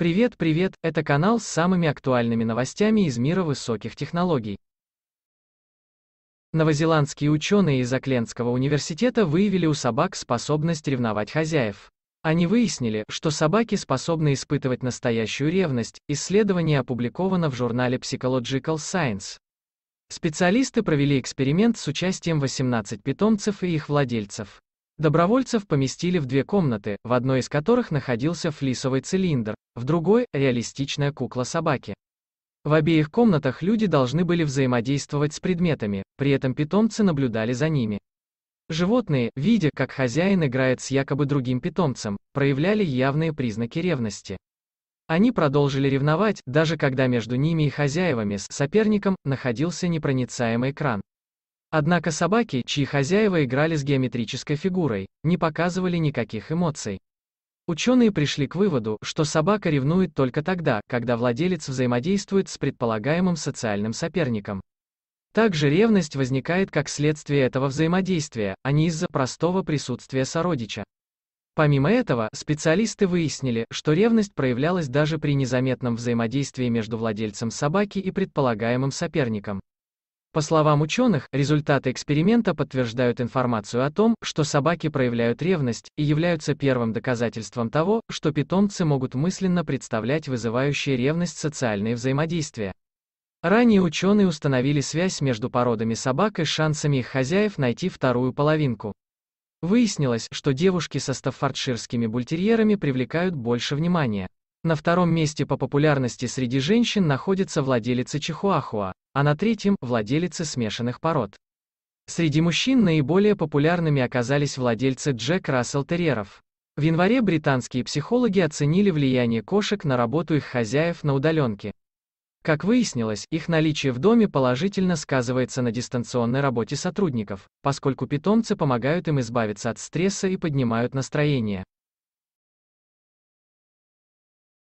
Привет, привет, это канал с самыми актуальными новостями из мира высоких технологий. Новозеландские ученые из Оклендского университета выявили у собак способность ревновать хозяев. Они выяснили, что собаки способны испытывать настоящую ревность, исследование опубликовано в журнале Psychological Science. Специалисты провели эксперимент с участием 18 питомцев и их владельцев. Добровольцев поместили в две комнаты, в одной из которых находился флисовый цилиндр, в другой – реалистичная кукла собаки. В обеих комнатах люди должны были взаимодействовать с предметами, при этом питомцы наблюдали за ними. Животные, видя, как хозяин играет с якобы другим питомцем, проявляли явные признаки ревности. Они продолжили ревновать, даже когда между ними и хозяевами с соперником находился непроницаемый экран. Однако собаки, чьи хозяева играли с геометрической фигурой, не показывали никаких эмоций. Ученые пришли к выводу, что собака ревнует только тогда, когда владелец взаимодействует с предполагаемым социальным соперником. Также ревность возникает как следствие этого взаимодействия, а не из-за простого присутствия сородича. Помимо этого, специалисты выяснили, что ревность проявлялась даже при незаметном взаимодействии между владельцем собаки и предполагаемым соперником. По словам ученых, результаты эксперимента подтверждают информацию о том, что собаки проявляют ревность и являются первым доказательством того, что питомцы могут мысленно представлять вызывающие ревность социальные взаимодействия. Ранее ученые установили связь между породами собак и шансами их хозяев найти вторую половинку. Выяснилось, что девушки со стаффордширскими бультерьерами привлекают больше внимания. На втором месте по популярности среди женщин находится владелица чихуахуа а на третьем – владелицы смешанных пород. Среди мужчин наиболее популярными оказались владельцы Джек Рассел Терьеров. В январе британские психологи оценили влияние кошек на работу их хозяев на удаленке. Как выяснилось, их наличие в доме положительно сказывается на дистанционной работе сотрудников, поскольку питомцы помогают им избавиться от стресса и поднимают настроение.